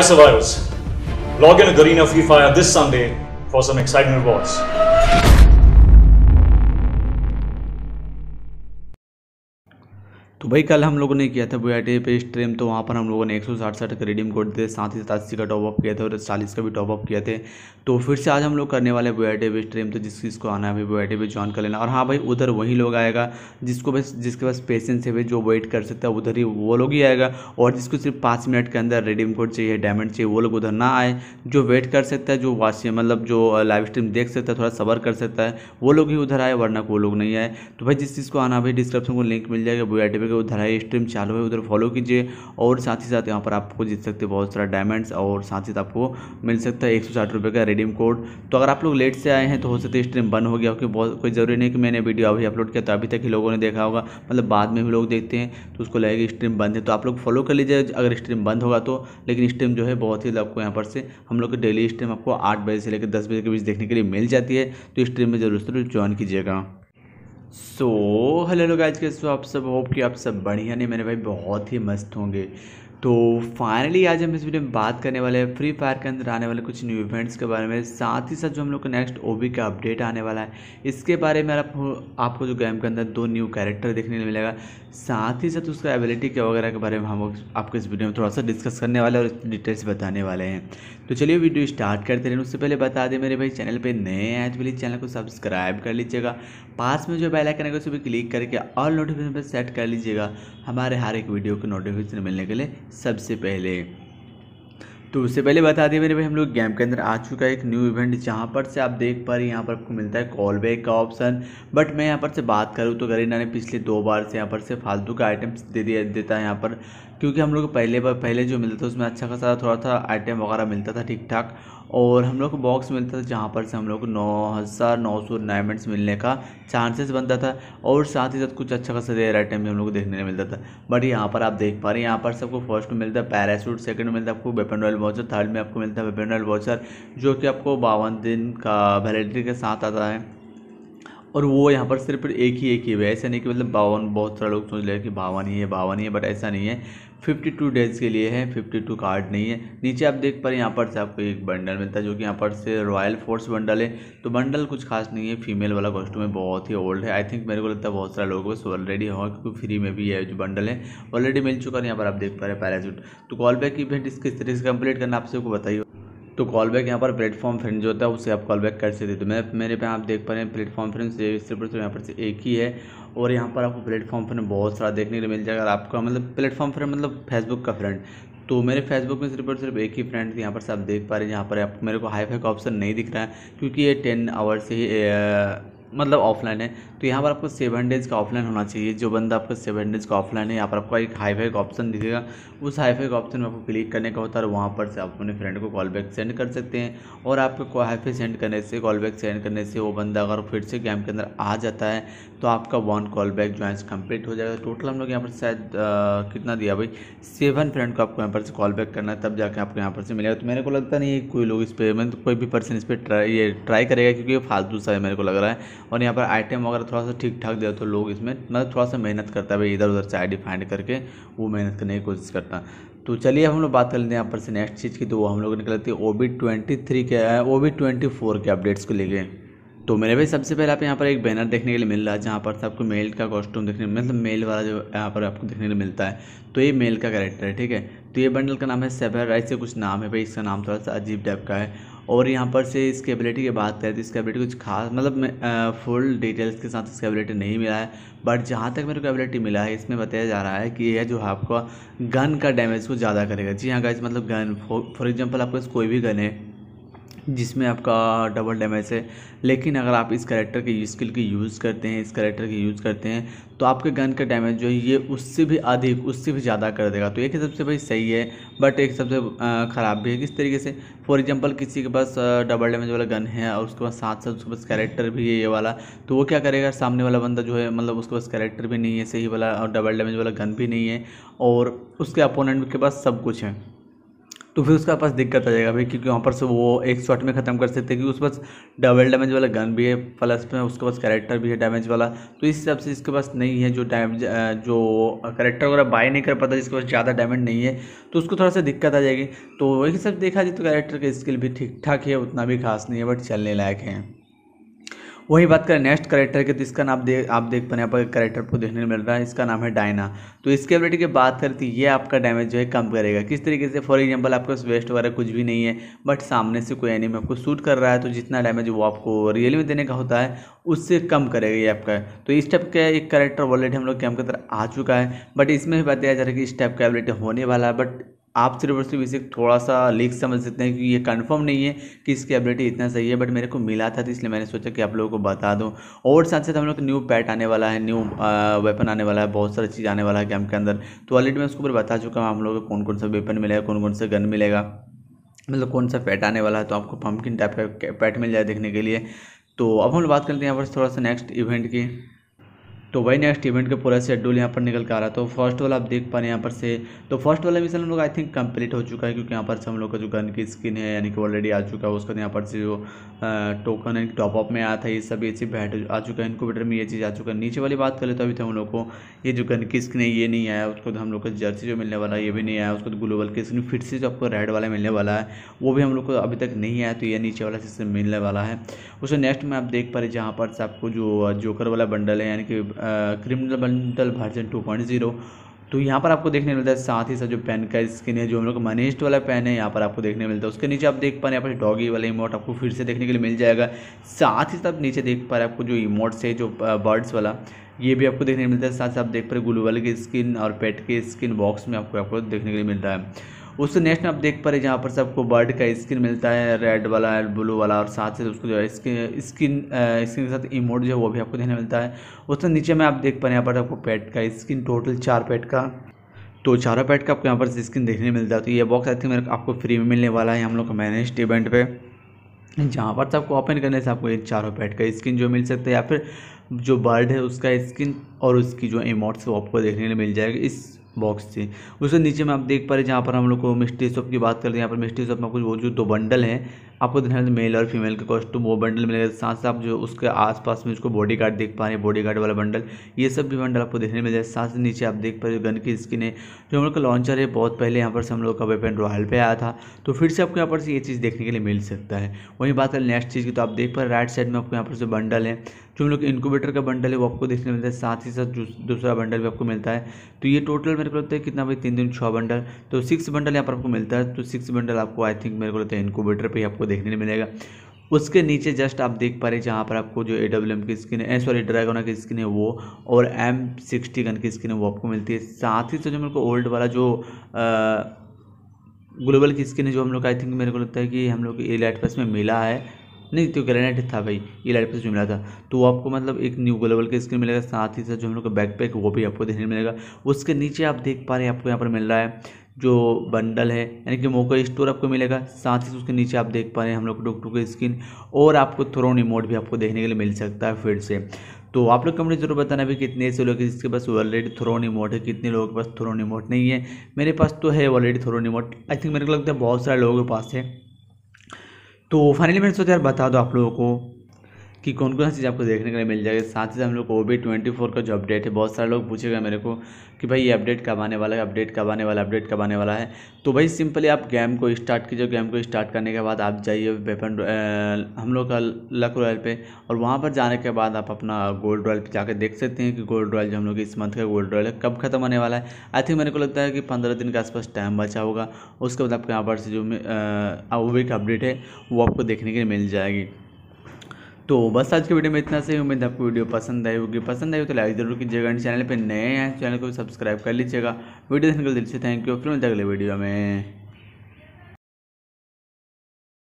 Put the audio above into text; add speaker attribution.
Speaker 1: Hi Survivors! Log in to Garena Free Fire this Sunday for some exciting rewards. भाई कल हम लोगों ने किया था वी आई पे स्ट्रीम तो वहाँ पर हम लोगों ने एक सौ का रिडीम कोड दिए साथ ही सतासी का टॉपअप किया था और चालीस का भी टॉपअप किया थे तो फिर से आज हम लोग करने वाले वी पे स्ट्रीम तो जिस चीज़ को आना है भाई बुआटे पे ज्वाइन कर लेना और हाँ भाई उधर वही लोग आएगा जिसको बस जिसके पास पेशेंस है भाई जो वेट कर सकता है उधर ही वो लोग ही आएगा और जिसको सिर्फ पाँच मिनट के अंदर रिडीम कोड चाहिए डायमंड चाहिए वो लोग उधर ना आए जो वेट कर सकता है जो वाश मतलब जो लाइव स्ट्रीम देख सकता है थोड़ा सबर कर सकता है वो लोग ही उधर आए वरना वो लोग नहीं आए तो भाई जिस चीज़ को आना भाई डिस्क्रिप्शन को लिंक मिल जाएगा वी पे जो धराई स्ट्रीम चालू है उधर फॉलो कीजिए और साथ ही साथ यहाँ पर आपको जीत सकते हैं बहुत सारा डायमंड्स और साथ ही साथ आपको मिल सकता है एक सौ साठ रुपये का रिडीम कोड तो अगर आप लोग लेट से आए हैं तो हो सकता है स्ट्रीम बंद हो गया क्योंकि बहुत कोई ज़रूरी नहीं कि मैंने वीडियो अभी अपलोड किया तो अभी तक ही लोगों ने देखा होगा मतलब बाद में भी लोग देखते हैं तो उसको लगेगा स्ट्रीम बंद है तो आप लोग फॉलो कर लीजिए अगर स्ट्रीम बंद होगा तो लेकिन स्ट्रीम जो है बहुत ही आपको यहाँ पर से हम लोग की डेली स्ट्रीम आपको आठ बजे से लेकर दस बजे के बीच देखने के लिए मिल जाती है तो स्ट्रीम में जरूर जरूर ज्वाइन कीजिएगा सो हेलो लोग आज के सो आप सब होप कि आप सब बढ़िया नहीं मेरे भाई बहुत ही मस्त होंगे तो फाइनली आज हम इस वीडियो में बात करने वाले हैं फ्री फायर के अंदर आने वाले कुछ न्यू इवेंट्स के बारे में साथ ही साथ जो हम लोग का नेक्स्ट ओबी का अपडेट आने वाला है इसके बारे में आप, आपको जो गेम के अंदर दो न्यू कैरेक्टर देखने को मिलेगा साथ ही साथ उसका एबिलिटी के वगैरह के बारे में हम आपको इस वीडियो में थोड़ा सा डिस्कस करने वाले और डिटेल्स बताने वाले हैं तो चलिए वीडियो स्टार्ट करते रहें उससे पहले बता दें मेरे भाई चैनल पे नए हैं तो प्लीज़ चैनल को सब्सक्राइब कर लीजिएगा पास में जो बेल आइकन है उसे भी क्लिक करके ऑल नोटिफिकेशन पर सेट कर लीजिएगा हमारे हर एक वीडियो को नोटिफिकेशन मिलने के लिए सबसे पहले तो उससे पहले बता दें मेरे भाई हम लोग गेम के अंदर आ चुका है एक न्यू इवेंट जहाँ पर से आप देख पा रहे हैं यहाँ पर आपको मिलता है कॉल बैक का ऑप्शन बट मैं यहाँ पर से बात करूँ तो गरीना ने पिछले दो बार से यहाँ पर से फालतू का आइटम्स दे दिया देता है यहाँ पर क्योंकि हम लोग को पहले बार पहले जो मिलता था उसमें अच्छा खासा थोड़ा सा आइटम वगैरह मिलता था ठीक ठाक और हम लोग को बॉक्स मिलता था जहाँ पर से हम लोग को नौ हज़ार नौ सौ डायमंड्स मिलने का चांसेस बनता था और साथ ही साथ कुछ अच्छा खासा रेयर आइटम भी हम लोग को देखने को मिलता था बट यहाँ पर आप देख पा रहे हैं यहाँ पर सबको फर्स्ट में मिलता है पैरासूट सेकंड में मिलता है आपको वेपन रॉयल वाउचर थर्ड में आपको मिलता है वेपन रॉयल वाउचर जो कि आपको बावन दिन का वैलिडिटी के साथ आता है और वो यहाँ पर सिर्फ एक ही एक ही है ऐसा नहीं कि मतलब बावन बहुत सारा लोग सोच रहे हैं कि बावन ही है बावन ही है बट ऐसा नहीं है फिफ्टी टू डेज़ के लिए है फिफ्टी टू कार्ड नहीं है नीचे आप देख पा रहे हैं यहाँ पर से आपको एक बंडल मिलता है जो कि यहाँ पर से रॉयल फोर्स बंडल है तो बंडल कुछ खास नहीं है फीमेल वाला कॉस्ट्यूम है बहुत ही ओल्ड है आई थिंक मेरे को लगता है बहुत सारे लोगों को ऑलरेडी हो क्योंकि फ्री में भी है जो बंडल है ऑलरेडी मिल चुका है यहाँ पर आप देख पा रहे हैं पैराशूट तो कॉल बैक इवेंट इसके तरीके से कम्प्लीट करना आपसे को बताइए तो कॉल बैक यहाँ पर प्लेटफॉर्म फ्रेंड जो होता है उससे आप कॉल बैक कर सकते तो मैं मेरे पे आप देख पा रहे हैं प्लेटफॉर्म फ्रेंड सिर्फ यहाँ पर से एक ही है और यहाँ पर आपको प्लेटफॉर्म फ्रेंड बहुत सारा देखने को मिल जाएगा आपका मतलब प्लेटफॉर्म फ्रेंड मतलब फेसबुक का फ्रेंड तो मेरे फेसबुक में सिर्फ और सिर्फ एक ही फ्रेंड यहाँ पर से आप देख पा रहे हैं यहाँ पर आप मेरे को हाई फाई का ऑप्शन नहीं दिख रहा है क्योंकि ये टेन आवर्स से ही मतलब ऑफलाइन है तो यहाँ पर आपको सेवन डेज का ऑफलाइन होना चाहिए जो बंदा आपका सेवन डेज का ऑफलाइन है यहाँ पर आपको एक हाईफाई का ऑप्शन दिखेगा उस हाईफाई का ऑप्शन में आपको क्लिक करने का होता है और वहाँ पर से आप अपने फ्रेंड को कॉल बैक सेंड कर सकते हैं और आपको हाईफाई सेंड करने से कॉल बैक सेंड करने से वो बंदा अगर फिर से गेम के अंदर आ जाता है तो आपका वन कॉल बैक जो है कंप्लीट हो जाएगा टोटल हम लोग यहाँ पर शायद कितना दिया भाई सेवन फ्रेंड को आपको यहाँ पर से कॉल बैक करना है तब जाके आपको यहाँ पर से मिलेगा तो मेरे को लगता नहीं कोई लोग इस पर मतलब कोई भी पर्सन इस पर ट्राई ये ट्राई करेगा क्योंकि फालतू सा है मेरे को लग रहा है और यहाँ पर आइटम वगैरह तो थोड़ा सा ठीक ठाक दिया तो लोग इसमें मतलब थोड़ा सा मेहनत करता है भाई इधर उधर से आई डी फाइंड करके वो मेहनत करने की कोशिश करता तो चलिए हम लोग बात कर लेते हैं यहाँ पर से नेक्स्ट चीज़ की तो वो हम लोग निकलती है ओ बी ट्वेंटी थ्री के ओ बी ट्वेंटी फोर के अपडेट्स को लेके तो मेरे भाई सबसे पहले आप यहाँ पर एक बैनर देखने के लिए मिल रहा है जहाँ पर आपको मेल का कॉस्ट्यूम देखने मतलब मेल वाला जो यहाँ पर आपको देखने के लिए मिलता है तो ये मेल का कैरेक्टर है ठीक है तो ये बंडल का नाम है सेवर राइट से कुछ नाम है भाई इसका नाम थोड़ा सा अजीब टाइप का है और यहाँ पर से इसकी एबिलिटी की बात करें तो इसकी एबिलिटी कुछ खास मतलब फुल डिटेल्स के साथ इसकी एबिलिटी नहीं मिला है बट जहाँ तक मेरे को एबिलिटी मिला है इसमें बताया जा रहा है कि यह जो है आपका गन का डैमेज को ज़्यादा करेगा जी हाँ गाइज मतलब गन फॉर एग्जाम्पल आपके पास कोई भी गन है जिसमें आपका डबल डैमेज है लेकिन अगर आप इस करेक्टर के स्किल की यूज़ करते हैं इस करेक्टर की यूज़ करते हैं तो आपके गन का डैमेज जो है ये उससे भी अधिक उससे भी ज़्यादा कर देगा तो एक हिसाब से भाई सही है बट एक हिसाब से ख़राब भी है किस तरीके से फॉर एग्जांपल किसी के पास डबल डैमेज वाला गन है और उसके पास साथ साथ उसके पास कैरेक्टर भी है ये वाला तो वो क्या करेगा सामने वाला बंदा जो है मतलब उसके पास कैरेक्टर भी नहीं है सही वाला और डबल डैमेज वाला गन भी नहीं है और उसके अपोनेंट के पास सब कुछ है तो फिर उसका पास दिक्कत आ जाएगा भाई क्योंकि वहाँ पर से वो एक शॉट में ख़त्म कर सकते हैं क्योंकि उसके पास डबल डैमेज वाला गन भी है प्लस में उसके पास कैरेक्टर भी है डैमेज वाला तो इस हिसाब से इसके पास नहीं है जो डैमेज जो करेक्टर वगैरह बाय नहीं कर पाता जिसके पास ज़्यादा डैमेज नहीं है तो उसको थोड़ा सा दिक्कत आ जाएगी तो वही सब देखा जाए तो करेक्टर का स्किल भी ठीक ठाक है उतना भी खास नहीं है बट चलने लायक है वही बात करें नेक्स्ट करेक्टर के तो इसका नाम दे आप देख पाने यहाँ पर करेक्टर को देखने मिल रहा है इसका नाम है डायना तो इसके एबिलिटी की बात करें तो ये आपका डैमेज जो है कम करेगा किस तरीके से फॉर एग्जाम्पल आपके पास वेस्ट वगैरह कुछ भी नहीं है बट सामने से कोई एनिमी आपको शूट कर रहा है तो जितना डैमेज वो आपको रियल में देने का होता है उससे कम करेगा ये आपका तो इस टाइप का एक करेक्टर ऑलरेडी हम लोग कैम्प के अंदर आ चुका है बट इसमें भी बताया जा रहा है कि इस टाइप का एबिलिटी होने वाला है बट आप सिर्फ के सिर्फ थोड़ा सा लीक समझ सकते हैं क्योंकि ये कंफर्म नहीं है कि इसकी एबिलिटी इतना सही है बट मेरे को मिला था तो इसलिए मैंने सोचा कि आप लोगों को बता दूं और साथ साथ हम लोग न्यू पैट आने वाला है न्यू वेपन आने वाला है बहुत सारी चीज़ आने वाला है गेम के अंदर तो ऑलरेडी मैं उसके ऊपर बता चुका हूँ हम लोग को कौन कौन सा वेपन मिलेगा कौन कौन सा गन मिलेगा मतलब कौन सा पैट आने वाला है तो आपको पम्पकिन टाइप का पैट मिल जाए देखने के लिए तो अब हम लोग बात करते हैं यहाँ पर थोड़ा सा नेक्स्ट इवेंट की तो वही नेक्स्ट इवेंट का पूरा शेड्यूल यहाँ पर निकल कर आ रहा है तो फर्स्ट वाला आप देख पा रहे हैं यहाँ पर से तो फर्स्ट वाला मिशन हम लोग आई थिंक कंप्लीट हो चुका है क्योंकि यहाँ पर से हम लोग का जो गन की स्किन है यानी कि ऑलरेडी आ चुका है उसके बाद तो यहाँ पर से जो टोकन है टॉपअप में आया था ये सब ये चीज़ बैठ आ चुका है इनकोवेटर में ये चीज़ आ चुका है नीचे वाली बात करें तो अभी तो हम लोग को ये जो गन की स्किन है ये नहीं आया उसको तो हम लोग को जर्सी जो मिलने वाला है ये भी नहीं आया उसको ग्लोबल तो की स्किन फिर से जो आपको रेड वाला मिलने वाला है वो भी हम लोग को अभी तक नहीं आया तो ये नीचे वाला सिस्टम मिलने वाला है उसके नेक्स्ट में आप देख पा रहे जहाँ पर से आपको जो जोकर वाला बंडल है यानी कि criminal bundle version two point zero तो यहाँ पर आपको देखने मिलता है साथ ही साथ जो पेन का स्किन है जो हम लोग का मनेस्ट वाला पेन है यहाँ पर आपको देखने मिलता है उसके नीचे आप देख पा रहे हैं यहाँ पर डॉगी वाला इमोट आपको फिर से देखने के लिए मिल जाएगा साथ ही साथ नीचे देख पा रहे आपको जो इमोट्स है जो बर्ड्स वाला ये भी आपको देखने को मिलता है साथ साथ आप देख पा रहे वाले की स्किन और पेट की स्किन बॉक्स में आपको आपको देखने के लिए मिल रहा है उससे नेक्स्ट आप देख पा रहे जहाँ पर सबको बर्ड का स्किन मिलता है रेड वाला ब्लू वाला और साथ से उसको जो है स्किन स्किन के साथ इमोट जो है वो भी आपको देखने मिलता है उससे नीचे में आप देख पा रहे हैं यहाँ पर आपको पेट का स्किन टोटल चार पेट का तो चारों पेट का आपको यहाँ पर स्किन देखने मिलता है तो ये बॉक्स आई थिंक मेरे आपको फ्री में मिलने वाला है हम लोग का मैनेज इवेंट पर जहाँ पर सबको ओपन करने से आपको ये चारों पेट का स्किन जो मिल सकता है या फिर जो बर्ड है उसका स्किन और उसकी जो इमोट्स वो आपको देखने में मिल जाएगा इस बॉक्स से उसके नीचे में आप देख पा रहे जहाँ पर हम लोग को मिस्ट्री शॉप की बात करते हैं यहाँ पर मिस्ट्री शॉप में कुछ वो जो दो बंडल हैं आपको तो ध्यान मेल और फीमेल के कॉस्ट्यूम वो बंडल मिलेगा साथ साथ जो उसके आसपास में उसको बॉडी गार्ड देख पा रहे हैं बॉडी गार्ड वाला बंडल ये सब भी बंडल आपको देखने मिल जाएगा साथ नीचे आप देख पा रहे हो गन की स्किन है जो हम लोग का लॉन्चर है बहुत पहले यहाँ पर से हम लोग का वेपन रॉयल पे आया था तो फिर से आपको यहाँ पर से ये चीज़ देखने के लिए मिल सकता है वहीं बात करें नेक्स्ट चीज़ की तो आप देख पा रहे राइट साइड में आपको यहाँ पर से बंडल है जो हम लोग इंक्यूबेटर का बंडल है वो आपको देखने मिलता है साथ ही साथ दूसरा बंडल भी आपको मिलता है तो ये टोटल मेरे को लगता है कितना भाई तीन दिन छः बंडल तो सिक्स बंडल यहाँ पर आपको मिलता है तो सिक्स बंडल आपको आई थिंक मेरे को लगता है इंक्यूबेटर पर ही आपको देखने मिलेगा उसके नीचे जस्ट आप देख पा रहे जहाँ पर आपको जो ए डब्ल्यू एम की स्किन है सॉरी ड्रैगोना की स्किन है वो और एम सिक्सटी गन की स्किन है वो आपको मिलती है साथ ही से जो मेरे को ओल्ड वाला जो ग्लोबल की स्किन है जो हम लोग आई थिंक मेरे को लगता है कि हम लोग ए लाइट पास में मिला है नहीं तो ग्रेनेट था भाई ये लाइट में मिला था तो आपको मतलब एक न्यू ग्लोबल की स्क्रीन मिलेगा साथ ही साथ जो हम लोग का बैकपैक वो भी आपको देखने मिलेगा उसके नीचे आप देख पा रहे हैं आपको यहाँ पर मिल रहा है जो बंडल है यानी कि मोकर स्टोर आपको मिलेगा साथ ही उसके नीचे आप देख पा रहे हैं हम लोग डॉक्टर की स्किन और आपको थ्रोन रिमोट भी आपको देखने के लिए मिल सकता है फिर से तो आप लोग कमेंट जरूर बताना भी कितने ऐसे लोग हैं जिसके पास ऑलरेडी थ्रो रिमोट है कितने लोगों के पास थ्रो रिमोट नहीं है मेरे पास तो है already throw remote I think मेरे को लगता है बहुत सारे लोगों के पास है तो फाइनली मैंने सोचा यार बता दो आप लोगों को कि कौन कौन सी चीज़ आपको देखने के लिए मिल जाएगी साथ ही साथ हम लोग को ओ बी ट्वेंटी फोर का जो अपडेट है बहुत सारे लोग पूछेगा मेरे को कि भाई ये अपडेट कब आने वाला है अपडेट कब आने वाला अपडेट कब आने वाला है तो भाई सिंपली आप गेम को स्टार्ट कीजिए गेम को स्टार्ट करने के बाद आप जाइए वेपन हम लोग का लक रॉयल पे और वहाँ पर जाने के बाद आप अपना गोल्ड रॉयल पर जाकर देख सकते हैं कि गोल्ड रॉयल जो हम लोग इस मंथ का गोल्ड रॉयल है कब खत्म होने वाला है आई थिंक मेरे को लगता है कि पंद्रह दिन के आसपास टाइम बचा होगा उसके बाद आपके यहाँ पर से जो वो वीक अपडेट है वो आपको देखने के लिए मिल जाएगी तो बस आज के वीडियो में इतना सही उम्मीद आपको वीडियो पसंद आई होगी पसंद आई हो तो लाइक जरूर कीजिएगा चैनल पर नए हैं चैनल को सब्सक्राइब कर लीजिएगा वीडियो देखने के दिल से थैंक यू फिर मिलते अगले वीडियो में